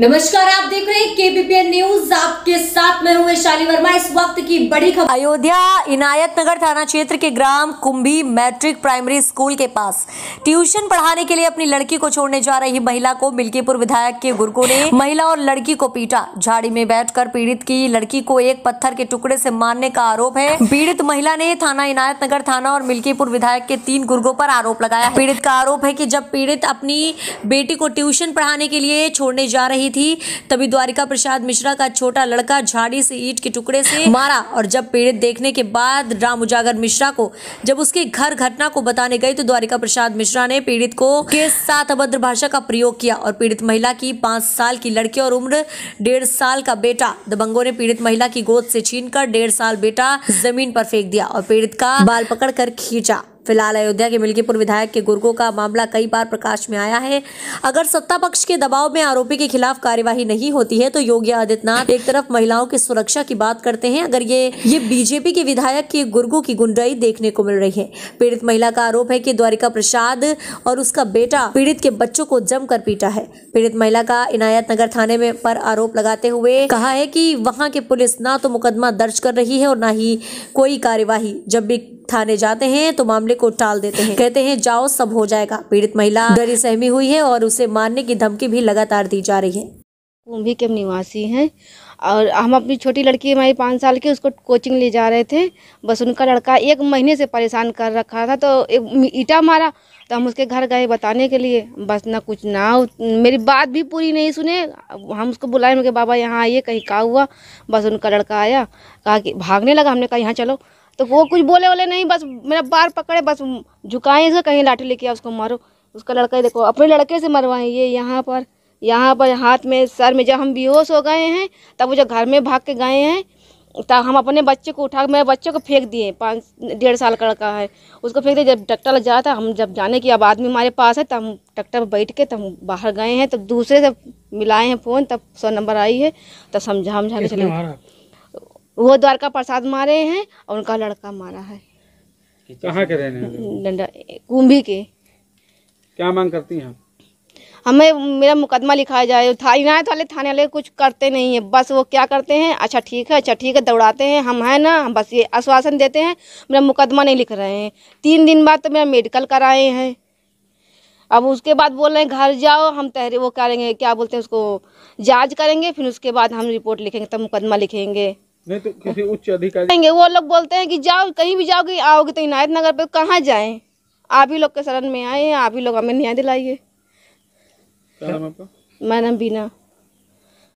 नमस्कार आप देख रहे हैं केबीपीएन न्यूज आपके साथ मैं हूं शाली वर्मा इस वक्त की बड़ी खबर अयोध्या इनायतनगर थाना क्षेत्र के ग्राम कुंभी मैट्रिक प्राइमरी स्कूल के पास ट्यूशन पढ़ाने के लिए अपनी लड़की को छोड़ने जा रही महिला को मिल्कीपुर विधायक के गुर्गो ने महिला और लड़की को पीटा झाड़ी में बैठ पीड़ित की लड़की को एक पत्थर के टुकड़े ऐसी मारने का आरोप है पीड़ित महिला ने थाना इनायतनगर थाना और मिल्कीपुर विधायक के तीन गुर्गो आरोप आरोप लगाया पीड़ित का आरोप है की जब पीड़ित अपनी बेटी को ट्यूशन पढ़ाने के लिए छोड़ने जा रही रही थी तभी द्वारिका प्रसाद मिश्रा का छोटा लड़का झाड़ी से ईट के टुकड़े से मारा और जब पीड़ित देखने के बाद राम उजागर मिश्रा को जब उसके घर घटना को बताने गई तो द्वारिका प्रसाद मिश्रा ने पीड़ित को के साथ अभद्र भाषा का प्रयोग किया और पीड़ित महिला की पांच साल की लड़की और उम्र डेढ़ साल का बेटा दबंगों ने पीड़ित महिला की गोद से छीन कर डेढ़ साल बेटा जमीन पर फेंक दिया और पीड़ित का बाल पकड़ कर खींचा फिलहाल अयोध्या के मिल्कीपुर विधायक के गुर्गो का मामला कई बार प्रकाश में आया है अगर सत्ता पक्ष के दबाव में आरोपी के खिलाफ कार्यवाही नहीं होती है तो योगी आदित्यनाथ एक तरफ महिलाओं की सुरक्षा की बात करते हैं अगर ये ये बीजेपी के विधायक के गुर्गो की गुंडाई देखने को मिल रही है पीड़ित महिला का आरोप है की द्वारिका प्रसाद और उसका बेटा पीड़ित के बच्चों को जमकर पीटा है पीड़ित महिला का इनायत नगर थाने में पर आरोप लगाते हुए कहा है की वहां की पुलिस ना तो मुकदमा दर्ज कर रही है और ना ही कोई कार्यवाही जब भी थाने जाते हैं तो मामले को टाल देते हैं कहते हैं जाओ सब हो जाएगा पीड़ित महिला गरी सहमी हुई है और उसे मारने की धमकी भी लगातार दी जा रही है कुंभी के हम निवासी हैं और हम अपनी छोटी लड़की हमारी पाँच साल की उसको कोचिंग ले जा रहे थे बस उनका लड़का एक महीने से परेशान कर रखा था तो एक ईटा मारा तो हम उसके घर गए बताने के लिए बस ना कुछ ना मेरी बात भी पूरी नहीं सुने हम उसको बुलाए उनके बाबा यहाँ आइए कहीं का हुआ बस उनका लड़का आया कहा कि भागने लगा हमने कहा यहाँ चलो तो वो कुछ बोले वाले नहीं बस मेरा बार पकड़े बस झुकाए इसे कहीं लाठी लेके उसको मारो उसका लड़का देखो अपने लड़के से मरवाएं ये यहाँ पर यहाँ पर हाथ में सर में जब हम बेहोश हो गए हैं तब वो जब घर में भाग के गए हैं तब हम अपने बच्चे को उठा मेरे बच्चे को फेंक दिए पाँच डेढ़ साल का लड़का है उसको फेंक दिए जब डॉक्टर लग जाता हम जब जाने की अब आदमी हमारे पास है तब हम डॉक्टर पर बैठ के तब बाहर गए हैं तब तो दूसरे से मिलाए हैं फ़ोन तब सौ नंबर आई है तब समझा समझा के चले वो द्वारका प्रसाद मारे हैं और उनका लड़का मारा है कहाँ के रहने डंडा कुंभी के क्या मांग करती हैं हमें मेरा मुकदमा लिखा जाए था इनायत तो वाले थाने वाले कुछ करते नहीं है बस वो क्या करते हैं अच्छा ठीक है अच्छा ठीक है दौड़ाते हैं हम हैं ना हम बस ये आश्वासन देते हैं मेरा मुकदमा नहीं लिख रहे हैं तीन दिन बाद तो मेरा मेडिकल कराए हैं अब उसके बाद बोल रहे हैं घर जाओ हम तहरी वो करेंगे क्या बोलते हैं उसको जाँच करेंगे फिर उसके बाद हम रिपोर्ट लिखेंगे तब मुकदमा लिखेंगे नहीं तो किसी उच्च अधिकारी वो लोग बोलते हैं कि जाओ कहीं भी जाओगे आओगे तो इनायत नगर पे कहाँ जाए आप ही लोग के शरण में आए आप ही लोग हमें न्याय दिलाइए मैडम मैं नाम बीना